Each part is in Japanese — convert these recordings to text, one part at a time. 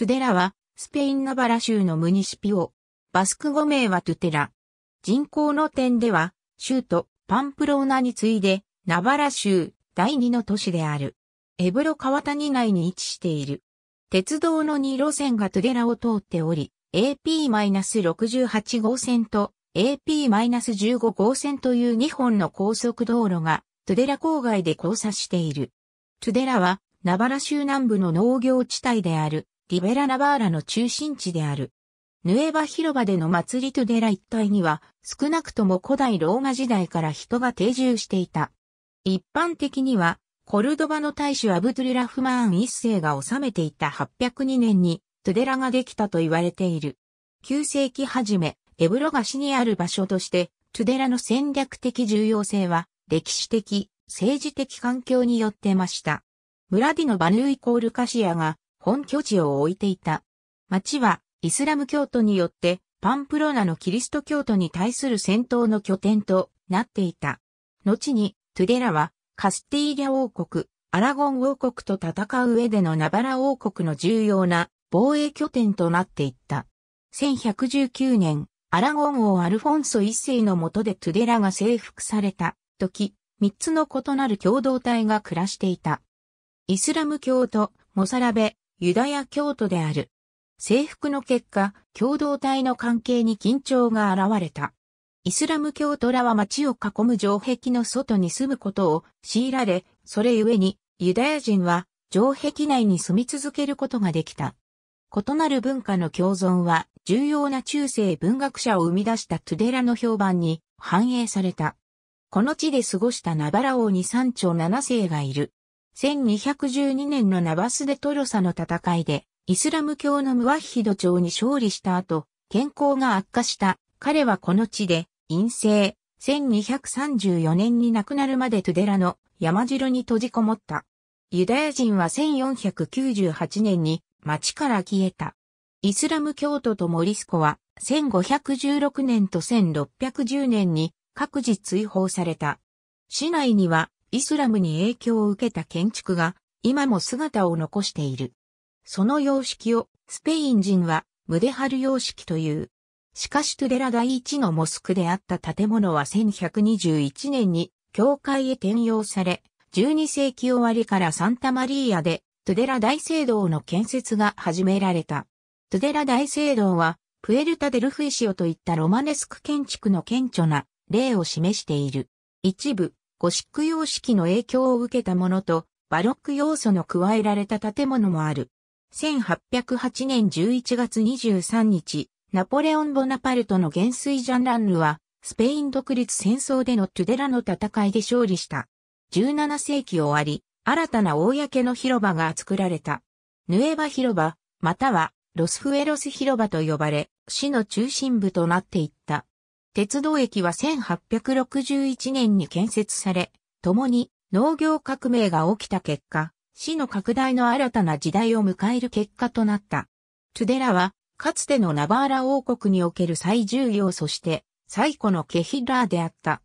トゥデラは、スペインナバラ州のムニシピオ。バスク語名はトゥテラ。人口の点では、州都、パンプローナに次いで、ナバラ州、第二の都市である。エブロ川谷内に位置している。鉄道の2路線がトゥデラを通っており、AP-68 号線と AP-15 号線という2本の高速道路がトゥデラ郊外で交差している。トゥデラはナバラ州南部の農業地帯であるリベラ・ナバーラの中心地である。ヌエバ広場での祭りトゥデラ一帯には少なくとも古代ローマ時代から人が定住していた。一般的にはコルドバの大使アブトゥルラフマーン一世が治めていた802年にトゥデラができたと言われている。9世紀初め、エブロガシにある場所としてトゥデラの戦略的重要性は歴史的、政治的環境によってました。ラディのバヌイコールカシアが本拠地を置いていた。町はイスラム教徒によってパンプロナのキリスト教徒に対する戦闘の拠点となっていた。後にトゥデラはカスティーリャ王国、アラゴン王国と戦う上でのナバラ王国の重要な防衛拠点となっていった。1119年、アラゴン王アルフォンソ一世の下でトゥデラが征服された時、三つの異なる共同体が暮らしていた。イスラム教徒、モサラベ、ユダヤ教徒である。征服の結果、共同体の関係に緊張が現れた。イスラム教徒らは町を囲む城壁の外に住むことを強いられ、それゆえにユダヤ人は城壁内に住み続けることができた。異なる文化の共存は重要な中世文学者を生み出したトゥデラの評判に反映された。この地で過ごしたナバラ王に三長七世がいる。1212年のナバス・デ・トロサの戦いで、イスラム教のムワヒド朝に勝利した後、健康が悪化した。彼はこの地で、陰性、1234年に亡くなるまでトゥデラの山城に閉じこもった。ユダヤ人は1498年に町から消えた。イスラム教徒とモリスコは1516年と1610年に各自追放された。市内にはイスラムに影響を受けた建築が今も姿を残している。その様式をスペイン人はムデハル様式という。しかしトゥデラ第一のモスクであった建物は1121年に教会へ転用され、12世紀終わりからサンタマリーアでトゥデラ大聖堂の建設が始められた。トゥデラ大聖堂はプエルタデルフィシオといったロマネスク建築の顕著な例を示している。一部、ゴシック様式の影響を受けたものと、バロック要素の加えられた建物もある。1808年11月23日、ナポレオン・ボナパルトの元帥ジャン・ランルは、スペイン独立戦争でのトゥデラの戦いで勝利した。17世紀終わり、新たな公の広場が作られた。ヌエバ広場、またはロスフエロス広場と呼ばれ、市の中心部となっていった。鉄道駅は1861年に建設され、共に農業革命が起きた結果、市の拡大の新たな時代を迎える結果となった。トゥデラは、かつてのナバーラ王国における最重要そして、最古のケヒラーであった。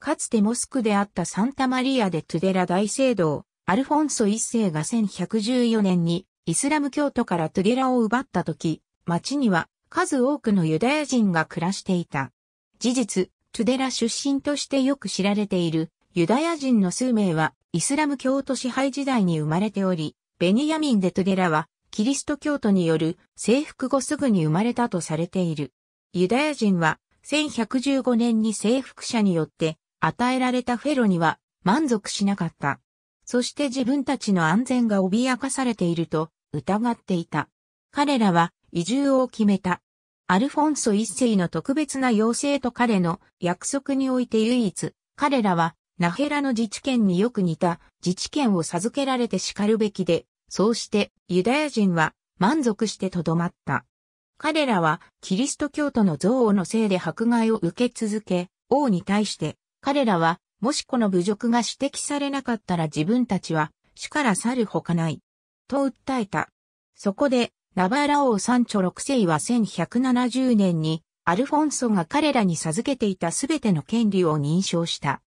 かつてモスクであったサンタマリアでトゥデラ大聖堂、アルフォンソ一世が1114年にイスラム教徒からトゥデラを奪った時、町には数多くのユダヤ人が暮らしていた。事実、トゥデラ出身としてよく知られているユダヤ人の数名はイスラム教徒支配時代に生まれており、ベニヤミン・でトゥデラはキリスト教徒による征服後すぐに生まれたとされている。ユダヤ人は1115年に征服者によって与えられたフェロには満足しなかった。そして自分たちの安全が脅かされていると疑っていた。彼らは移住を決めた。アルフォンソ一世の特別な要請と彼の約束において唯一、彼らはナヘラの自治権によく似た自治権を授けられて叱るべきで、そうしてユダヤ人は満足してとどまった。彼らはキリスト教徒の憎悪のせいで迫害を受け続け、王に対して彼らはもしこの侮辱が指摘されなかったら自分たちは死から去るほかない。と訴えた。そこでナバーラ王三ン六世は1170年にアルフォンソが彼らに授けていたすべての権利を認証した。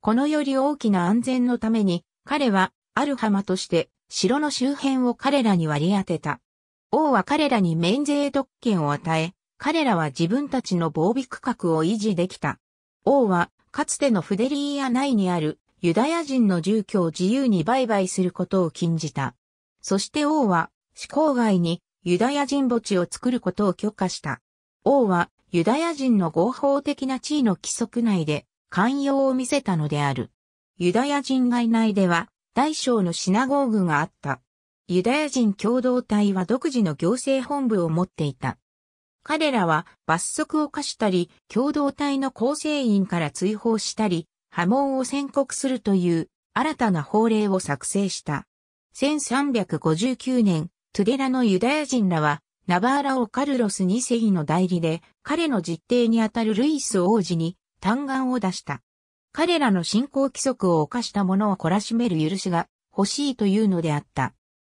このより大きな安全のために彼はアルハマとして城の周辺を彼らに割り当てた。王は彼らに免税特権を与え、彼らは自分たちの防備区画を維持できた。王はかつてのフデリーア内にあるユダヤ人の住居を自由に売買することを禁じた。そして王は市郊外にユダヤ人墓地を作ることを許可した。王はユダヤ人の合法的な地位の規則内で寛容を見せたのである。ユダヤ人街内では大小のシナゴーグがあった。ユダヤ人共同体は独自の行政本部を持っていた。彼らは罰則を課したり、共同体の構成員から追放したり、波紋を宣告するという新たな法令を作成した。1359年、トゥデラのユダヤ人らは、ナバーラオ・カルロス2世の代理で、彼の実弟にあたるルイス王子に、嘆願を出した。彼らの信仰規則を犯した者を懲らしめる許しが欲しいというのであった。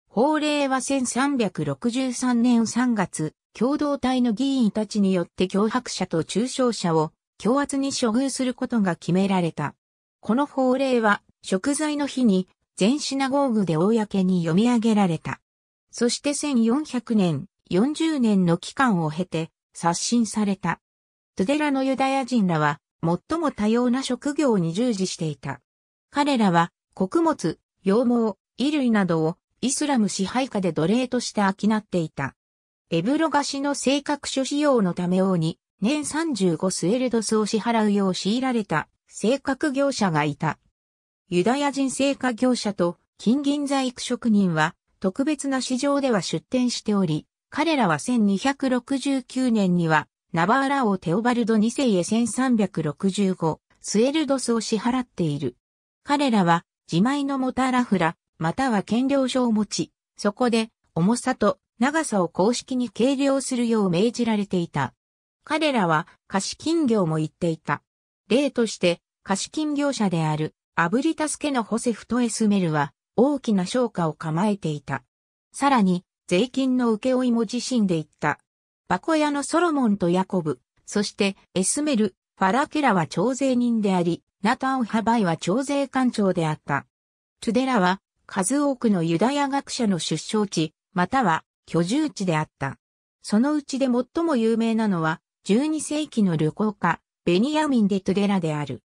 法令は1363年3月、共同体の議員たちによって脅迫者と中傷者を強圧に処遇することが決められた。この法令は、食材の日に全シナゴーグで公に読み上げられた。そして1400年、40年の期間を経て刷新された。トゥデラのユダヤ人らは最も多様な職業に従事していた。彼らは穀物、羊毛、衣類などをイスラム支配下で奴隷として商っていた。エブロガシの性格書使用のため王に年35スエルドスを支払うよう強いられた性格業者がいた。ユダヤ人成果業者と金銀在育職人は特別な市場では出展しており、彼らは1269年には、ナバーラ王テオバルド2世へ1365、スエルドスを支払っている。彼らは、自前のモタラフラ、または検量所を持ち、そこで、重さと長さを公式に計量するよう命じられていた。彼らは、貸金業も言っていた。例として、貸金業者である、アブリタスケのホセフトエスメルは、大きな商家を構えていた。さらに、税金の請負いも自身で言った。バコ屋のソロモンとヤコブ、そしてエスメル、ファラケラは徴税人であり、ナタン・ハバイは徴税官長であった。トゥデラは数多くのユダヤ学者の出生地、または居住地であった。そのうちで最も有名なのは、12世紀の旅行家、ベニヤミン・デ・トゥデラである。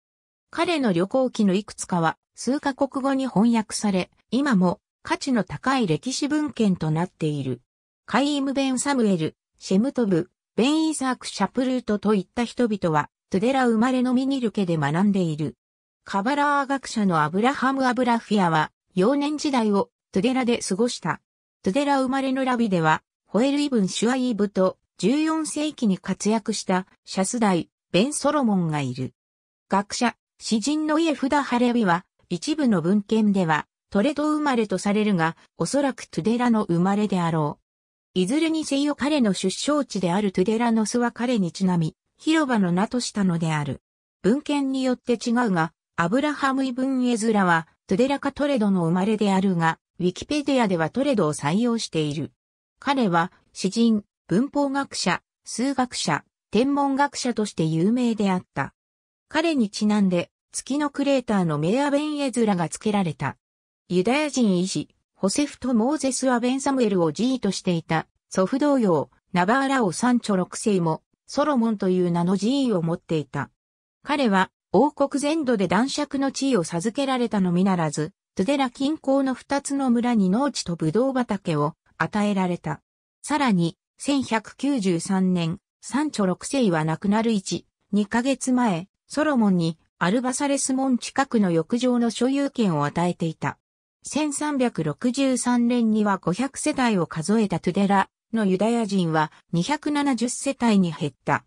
彼の旅行記のいくつかは、数カ国語に翻訳され、今も価値の高い歴史文献となっている。カイイム・ベン・サムエル、シェムトブ、ベン・イーサーク・シャプルートといった人々は、トゥデラ生まれのミニルケで学んでいる。カバラー学者のアブラハム・アブラフィアは、幼年時代をトゥデラで過ごした。トゥデラ生まれのラビでは、ホエル・イブン・シュアイーブと14世紀に活躍したシャスダイ、ベン・ソロモンがいる。学者、詩人のイエフダ・ハレビは、一部の文献では、トレド生まれとされるが、おそらくトゥデラの生まれであろう。いずれにせよ彼の出生地であるトゥデラの巣は彼にちなみ、広場の名としたのである。文献によって違うが、アブラハム・イブン・エズラは、トゥデラかトレドの生まれであるが、ウィキペディアではトレドを採用している。彼は、詩人、文法学者、数学者、天文学者として有名であった。彼にちなんで、月のクレーターのメア・ベン・エズラが付けられた。ユダヤ人医師、ホセフとモーゼス・アベン・サムエルを G としていた、祖父同様、ナバーラオ・サンチョ世も、ソロモンという名の G を持っていた。彼は、王国全土で男爵の地位を授けられたのみならず、トゥデラ近郊の二つの村に農地とブドウ畑を与えられた。さらに、1193年、サンチョ世は亡くなる1、2ヶ月前、ソロモンにアルバサレス門近くの浴場の所有権を与えていた。1363年には500世帯を数えたトゥデラのユダヤ人は270世帯に減った。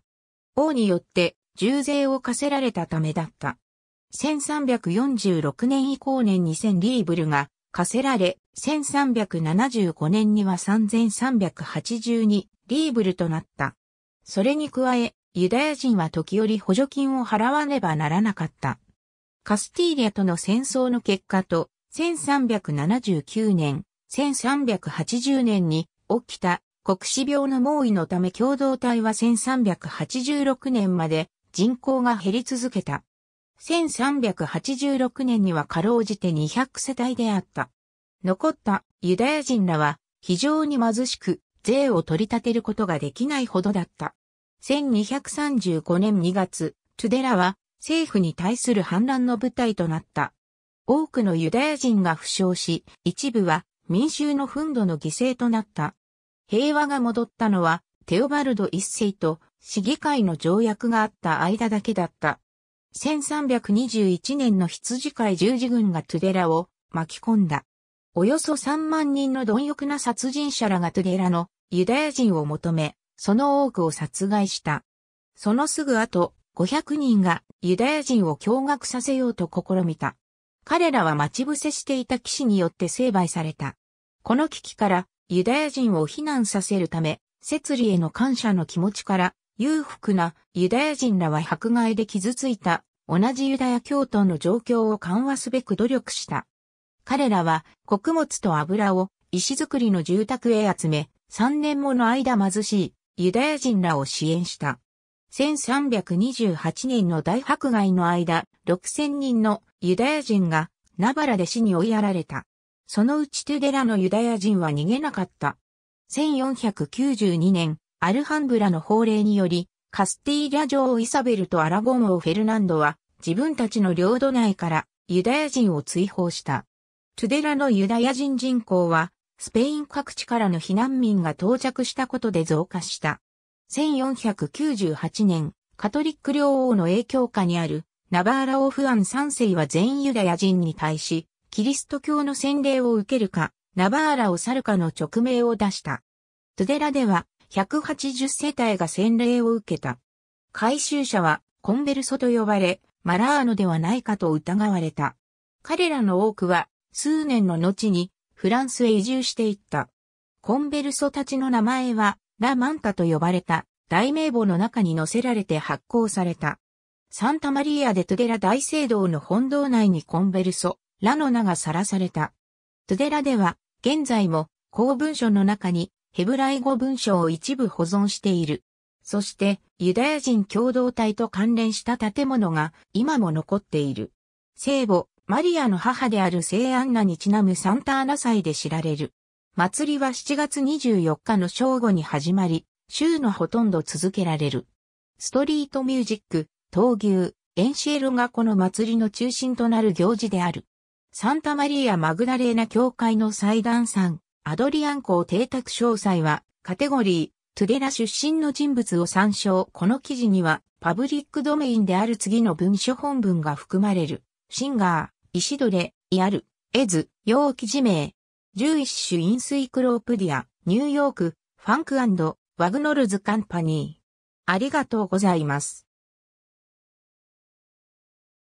王によって重税を課せられたためだった。1346年以降年2000リーブルが課せられ、1375年には3382リーブルとなった。それに加え、ユダヤ人は時折補助金を払わねばならなかった。カスティーリアとの戦争の結果と、1379年、1380年に起きた国死病の猛威のため共同体は1386年まで人口が減り続けた。1386年にはかろうじて200世帯であった。残ったユダヤ人らは非常に貧しく税を取り立てることができないほどだった。1235年2月、トゥデラは政府に対する反乱の舞台となった。多くのユダヤ人が負傷し、一部は民衆の憤怒の犠牲となった。平和が戻ったのは、テオバルド一世と市議会の条約があった間だけだった。1321年の羊飼い十字軍がトゥデラを巻き込んだ。およそ3万人の貪欲な殺人者らがトゥデラのユダヤ人を求め、その多くを殺害した。そのすぐ後、500人がユダヤ人を驚愕させようと試みた。彼らは待ち伏せしていた騎士によって成敗された。この危機からユダヤ人を避難させるため、摂理への感謝の気持ちから裕福なユダヤ人らは迫害で傷ついた同じユダヤ教徒の状況を緩和すべく努力した。彼らは穀物と油を石造りの住宅へ集め、3年もの間貧しいユダヤ人らを支援した。1328年の大迫害の間、6000人のユダヤ人がナバラで死に追いやられた。そのうちトゥデラのユダヤ人は逃げなかった。1492年、アルハンブラの法令により、カスティーリャ城イサベルとアラゴン王フェルナンドは、自分たちの領土内からユダヤ人を追放した。トゥデラのユダヤ人人口はスペイン各地からの避難民が到着したことで増加した。1498年、カトリック領王の影響下にあるナバーラオフアン3世は全ユダヤ人に対し、キリスト教の洗礼を受けるか、ナバーラを去るかの勅命を出した。トゥデラでは、180世帯が洗礼を受けた。回収者は、コンベルソと呼ばれ、マラーノではないかと疑われた。彼らの多くは、数年の後に、フランスへ移住していった。コンベルソたちの名前は、ラ・マンタと呼ばれた、大名簿の中に載せられて発行された。サンタマリア・でトゥデラ大聖堂の本堂内にコンベルソ、ラの名がさらされた。トゥデラでは、現在も、公文書の中に、ヘブライ語文書を一部保存している。そして、ユダヤ人共同体と関連した建物が今も残っている。聖母、マリアの母である聖アンナにちなむサンターナ祭で知られる。祭りは7月24日の正午に始まり、週のほとんど続けられる。ストリートミュージック、闘牛、エンシエロがこの祭りの中心となる行事である。サンタマリア・マグダレーナ教会の祭壇さん、アドリアン公邸宅詳細は、カテゴリー、トゥデラ出身の人物を参照。この記事には、パブリックドメインである次の文書本文が含まれる。シンガー、石どれ、イアル、エズ、陽気地名、11種インスイクロープディア、ニューヨーク、ファンクワグノルズカンパニー。ありがとうございます。